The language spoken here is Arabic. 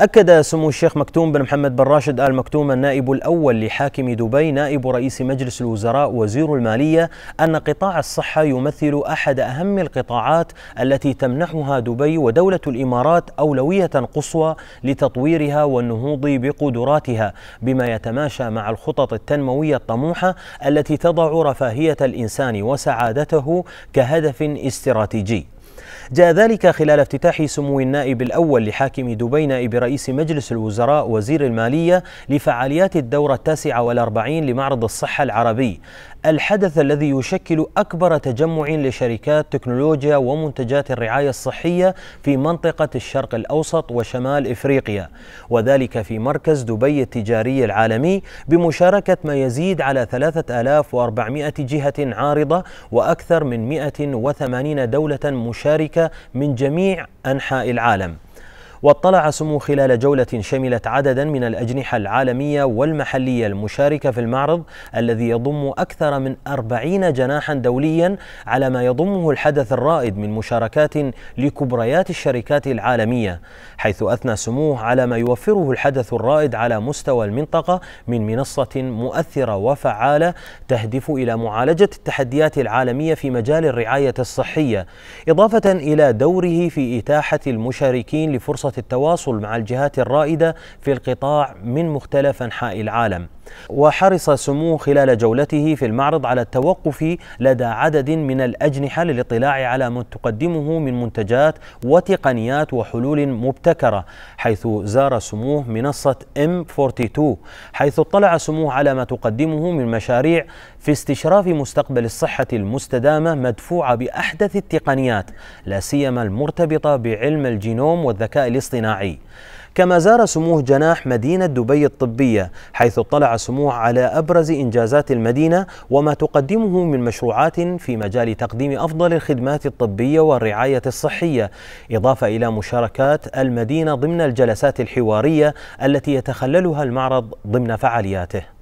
أكد سمو الشيخ مكتوم بن محمد بن راشد آل مكتوم النائب الأول لحاكم دبي نائب رئيس مجلس الوزراء وزير المالية أن قطاع الصحة يمثل أحد أهم القطاعات التي تمنحها دبي ودولة الإمارات أولوية قصوى لتطويرها والنهوض بقدراتها بما يتماشى مع الخطط التنموية الطموحة التي تضع رفاهية الإنسان وسعادته كهدف استراتيجي جاء ذلك خلال افتتاح سمو النائب الأول لحاكم دبي نائب رئيس مجلس الوزراء وزير المالية لفعاليات الدورة التاسعة والأربعين لمعرض الصحة العربي الحدث الذي يشكل أكبر تجمع لشركات تكنولوجيا ومنتجات الرعاية الصحية في منطقة الشرق الأوسط وشمال إفريقيا وذلك في مركز دبي التجاري العالمي بمشاركة ما يزيد على 3400 جهة عارضة وأكثر من 180 دولة مشاركة من جميع أنحاء العالم واطلع سمو خلال جولة شملت عددا من الأجنحة العالمية والمحلية المشاركة في المعرض الذي يضم أكثر من أربعين جناحا دوليا على ما يضمه الحدث الرائد من مشاركات لكبريات الشركات العالمية حيث أثنى سموه على ما يوفره الحدث الرائد على مستوى المنطقة من منصة مؤثرة وفعالة تهدف إلى معالجة التحديات العالمية في مجال الرعاية الصحية إضافة إلى دوره في إتاحة المشاركين لفرصة التواصل مع الجهات الرائدة في القطاع من مختلف أنحاء العالم وحرص سموه خلال جولته في المعرض على التوقف لدى عدد من الأجنحة للاطلاع على ما تقدمه من منتجات وتقنيات وحلول مبتكرة حيث زار سموه منصة M42 حيث اطلع سموه على ما تقدمه من مشاريع في استشراف مستقبل الصحة المستدامة مدفوعة بأحدث التقنيات لا سيما المرتبطة بعلم الجينوم والذكاء الاصطناعي كما زار سموه جناح مدينة دبي الطبية حيث اطلع سموه على أبرز إنجازات المدينة وما تقدمه من مشروعات في مجال تقديم أفضل الخدمات الطبية والرعاية الصحية إضافة إلى مشاركات المدينة ضمن الجلسات الحوارية التي يتخللها المعرض ضمن فعالياته